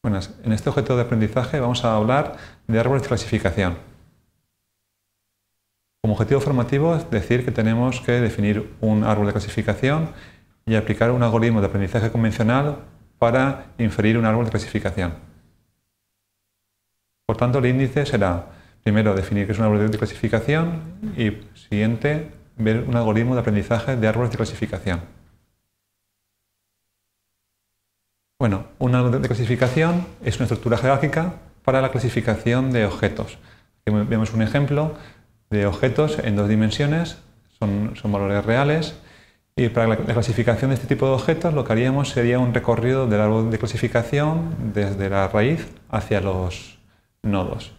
Buenas, en este objeto de aprendizaje vamos a hablar de árboles de clasificación. Como objetivo formativo es decir que tenemos que definir un árbol de clasificación y aplicar un algoritmo de aprendizaje convencional para inferir un árbol de clasificación. Por tanto, el índice será primero definir qué es un árbol de clasificación y siguiente ver un algoritmo de aprendizaje de árboles de clasificación. Bueno, un árbol de clasificación es una estructura jerárquica para la clasificación de objetos. Aquí vemos un ejemplo de objetos en dos dimensiones, son, valores reales. Y para la clasificación de este tipo de objetos lo que haríamos sería un recorrido del árbol de clasificación desde la raíz hacia los nodos.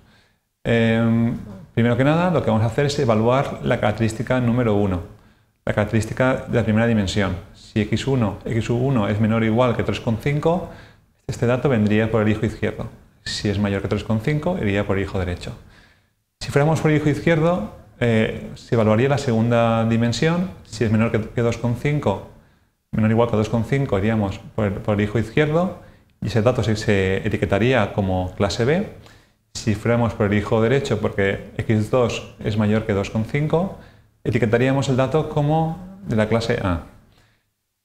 Em, primero que nada, lo que vamos a hacer es evaluar la característica número uno característica de la primera dimensión. Si x1, x1 es menor o igual que 3,5, este dato vendría por el hijo izquierdo. Si es mayor que 3,5, iría por el hijo derecho. Si fuéramos por el hijo izquierdo, eh, se evaluaría la segunda dimensión. Si es menor que, 2,5, menor o igual que 2,5, iríamos por, el hijo izquierdo y ese dato se, etiquetaría como clase B. Si fuéramos por el hijo derecho, porque x2 es mayor que 2,5, etiquetaríamos el dato como de la clase A.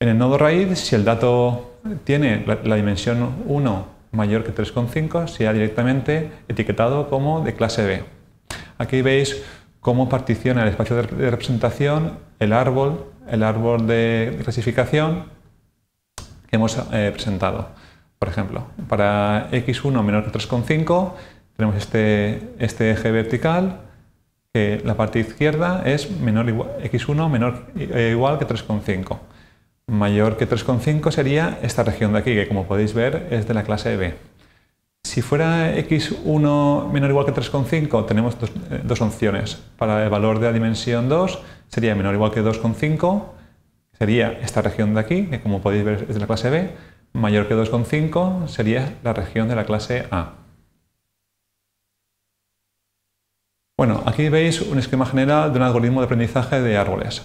En el nodo raíz, si el dato tiene la, dimensión 1 mayor que 3,5, sea directamente etiquetado como de clase B. Aquí veis cómo particiona el espacio de representación, el árbol, el árbol de clasificación que hemos eh, presentado. Por ejemplo, para x1 menor que 3,5 tenemos este, este eje vertical, que la parte izquierda es menor igual, x1 menor o eh, igual que 3,5. Mayor que 3,5 sería esta región de aquí, que como podéis ver es de la clase B. Si fuera x1 menor o igual que 3,5, tenemos dos, eh, dos, opciones. Para el valor de la dimensión 2 sería menor o igual que 2,5, sería esta región de aquí, que como podéis ver es de la clase B. Mayor que 2,5 sería la región de la clase A. Bueno, aquí veis un esquema general de un algoritmo de aprendizaje de árboles.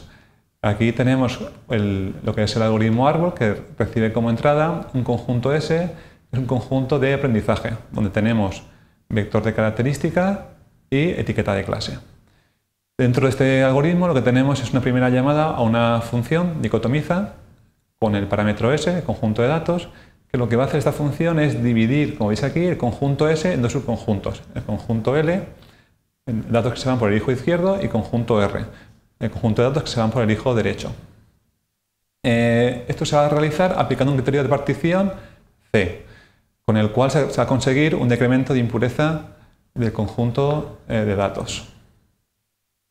Aquí tenemos lo que es el algoritmo árbol, que recibe como entrada un conjunto S, que es un conjunto de aprendizaje, donde tenemos vector de característica y etiqueta de clase. Dentro de este algoritmo lo que tenemos es una primera llamada a una función dicotomiza con el parámetro S, el conjunto de datos, que lo que va a hacer esta función es dividir, como veis aquí, el conjunto S en dos subconjuntos, el conjunto L datos que se van por el hijo izquierdo y conjunto R, el conjunto de datos que se van por el hijo derecho. Eh, esto se va a realizar aplicando un criterio de partición C, con el cual se va a conseguir un decremento de impureza del conjunto eh, de datos.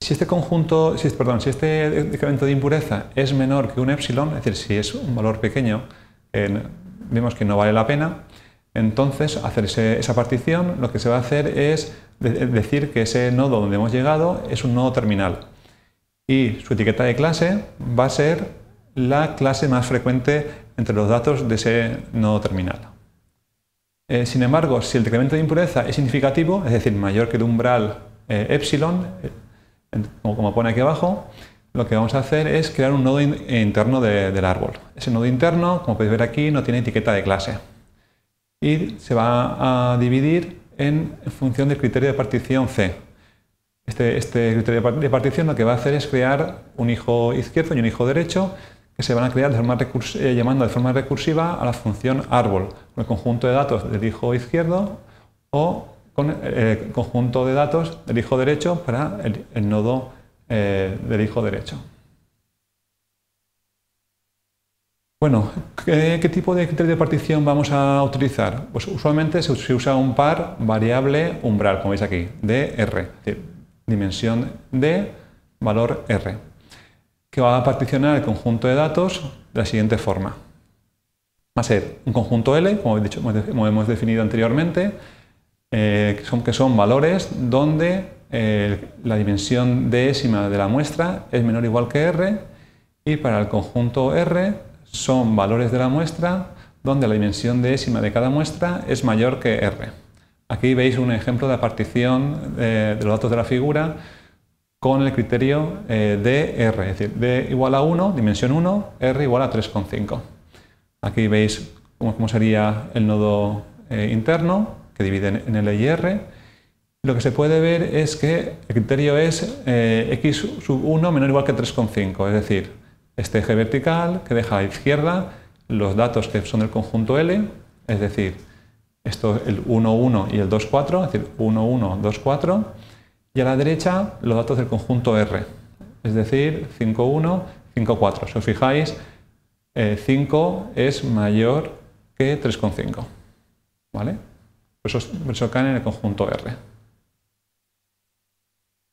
Si este conjunto, si, perdón, si este decremento de impureza es menor que un epsilon, es decir, si es un valor pequeño, eh, vemos que no vale la pena, entonces, hacer esa partición, lo que se va a hacer es decir que ese nodo donde hemos llegado es un nodo terminal. Y su etiqueta de clase va a ser la clase más frecuente entre los datos de ese nodo terminal. Eh, sin embargo, si el decremento de impureza es significativo, es decir, mayor que el umbral eh, epsilon, eh, como pone aquí abajo, lo que vamos a hacer es crear un nodo interno del árbol. Ese nodo interno, como podéis ver aquí, no tiene etiqueta de clase y se va a dividir en función del criterio de partición C. Este, este criterio de partición lo que va a hacer es crear un hijo izquierdo y un hijo derecho que se van a crear de eh, llamando de forma recursiva a la función árbol, con el conjunto de datos del hijo izquierdo o con eh, el conjunto de datos del hijo derecho para el, nodo eh, del hijo derecho. Bueno, ¿qué, tipo de criterio de partición vamos a utilizar? Pues usualmente se, usa un par variable umbral, como veis aquí, de R, de dimensión D, valor R, que va a particionar el conjunto de datos de la siguiente forma. Va a ser un conjunto L, como, hemos definido anteriormente, eh, que, son, valores donde eh, la dimensión décima de la muestra es menor o igual que R y para el conjunto R son valores de la muestra donde la dimensión décima de cada muestra es mayor que R. Aquí veis un ejemplo de la partición eh, de los datos de la figura con el criterio eh, de R, es decir, D igual a 1, dimensión 1, R igual a 3,5. Aquí veis cómo, sería el nodo eh, interno, que divide en L y R. Lo que se puede ver es que el criterio es x sub 1 menor o igual que 3,5, es decir, este eje vertical que deja a la izquierda los datos que son del conjunto L, es decir, esto el 1, 1 y el 2, 4, es decir, 1, 1, 2, 4, y a la derecha los datos del conjunto R, es decir, 5, 1, 5, 4. Si os fijáis, 5 eh, es mayor que 3,5, ¿vale? Por pues eso, caen en el conjunto R.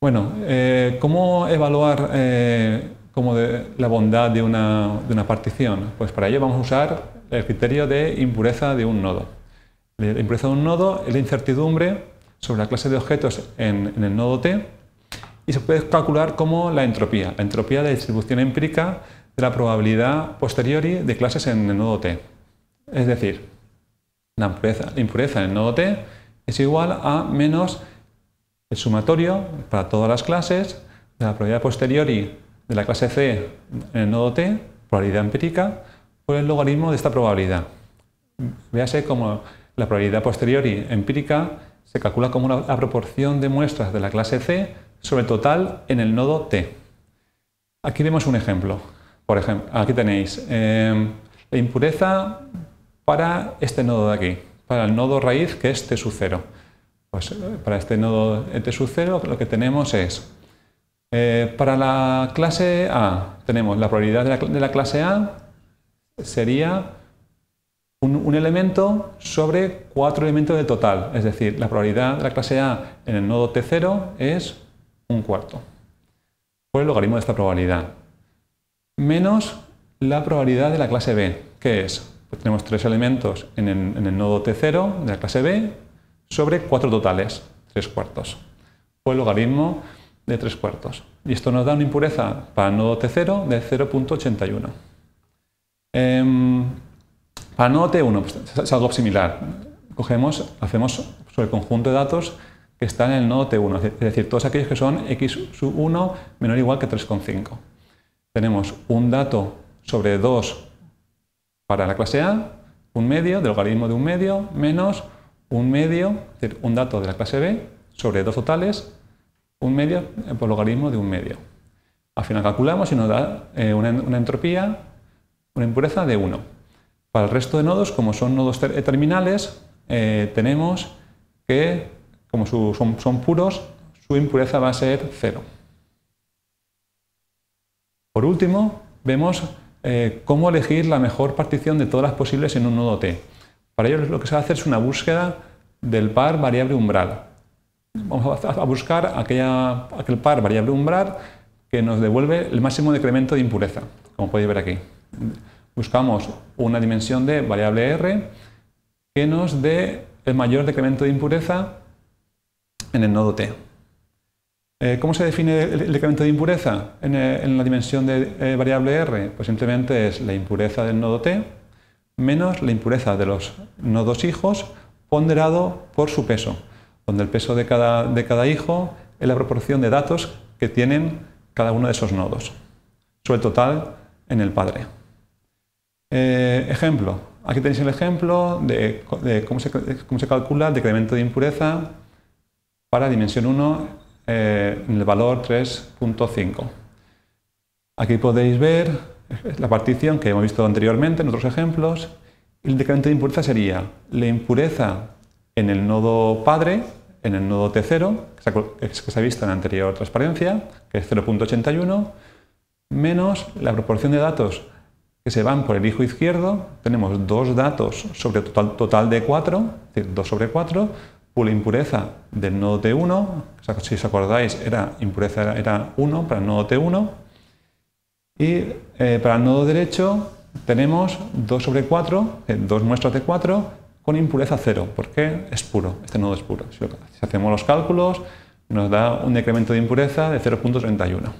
Bueno, eh, ¿cómo evaluar eh, como de la bondad de una, de una partición. Pues para ello vamos a usar el criterio de impureza de un nodo. La impureza de un nodo es la incertidumbre sobre la clase de objetos en, el nodo T y se puede calcular como la entropía, la entropía de distribución empírica de la probabilidad posteriori de clases en el nodo T. Es decir, la impureza, la impureza en el nodo T es igual a menos el sumatorio para todas las clases de la probabilidad posteriori de la clase C en el nodo T, probabilidad empírica, por pues el logaritmo de esta probabilidad. Véase como la probabilidad posteriori empírica se calcula como la proporción de muestras de la clase C sobre total en el nodo T. Aquí vemos un ejemplo. Por ejemplo, aquí tenéis em, la impureza para este nodo de aquí, para el nodo raíz que es T sub 0. Pues eh, para este nodo T sub 0 lo que tenemos es eh, para la clase A, tenemos la probabilidad de la, clase A sería un, elemento sobre cuatro elementos del total. Es decir, la probabilidad de la clase A en el nodo T0 es un cuarto. Por el logaritmo de esta probabilidad. Menos la probabilidad de la clase B, que es, pues tenemos tres elementos en el, nodo T0 de la clase B sobre cuatro totales, tres cuartos. Por el logaritmo de 3 cuartos. Y esto nos da una impureza para el nodo T0 de 0.81. Em, para el nodo T1 es algo similar. Cogemos, hacemos sobre el conjunto de datos que están en el nodo T1, es decir, todos aquellos que son x sub 1 menor o igual que 3,5. Tenemos un dato sobre 2 para la clase A, un medio del logaritmo de un medio menos un medio, es decir, un dato de la clase B sobre dos totales un medio eh, por logaritmo de un medio. Al final calculamos y nos da eh, una, entropía, una impureza de 1. Para el resto de nodos, como son nodos eh, terminales, tenemos que, como son, puros, su impureza va a ser 0. Por último, vemos cómo elegir la mejor partición de todas las posibles en un nodo T. Para ello lo que se va a hacer es una búsqueda del par variable umbral. Vamos a buscar aquel par variable umbral que nos devuelve el máximo decremento de impureza, como podéis ver aquí. Buscamos una dimensión de variable R que nos dé el mayor decremento de impureza en el nodo T. Eh, ¿Cómo se define el decremento de impureza en eh, la dimensión de eh, variable R? Pues simplemente es la impureza del nodo T menos la impureza de los nodos hijos ponderado por su peso donde el peso de cada, de cada hijo es la proporción de datos que tienen cada uno de esos nodos, sobre el total en el padre. Eh, ejemplo, aquí tenéis el ejemplo de, cómo, se, calcula el decremento de impureza para dimensión 1 eh, en el valor 3.5. Aquí podéis ver la partición que hemos visto anteriormente en otros ejemplos. El decremento de impureza sería la impureza en el nodo padre, en el nodo T0, que se ha visto en la anterior transparencia, que es 0.81, menos la proporción de datos que se van por el hijo izquierdo, tenemos dos datos sobre total, total de 4, es decir, 2 sobre 4, por la impureza del nodo T1, si os acordáis, era impureza era 1 para el nodo T1, y eh, para el nodo derecho tenemos 2 sobre 4, dos muestras de 4, con impureza cero, porque es puro, este nodo es puro. Si, hacemos los cálculos, nos da un decremento de impureza de 0.31.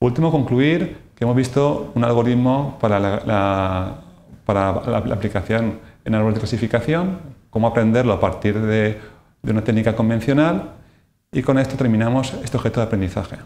Último, concluir que hemos visto un algoritmo para la, aplicación en árboles de clasificación, cómo aprenderlo a partir de una técnica convencional y con esto terminamos este objeto de aprendizaje.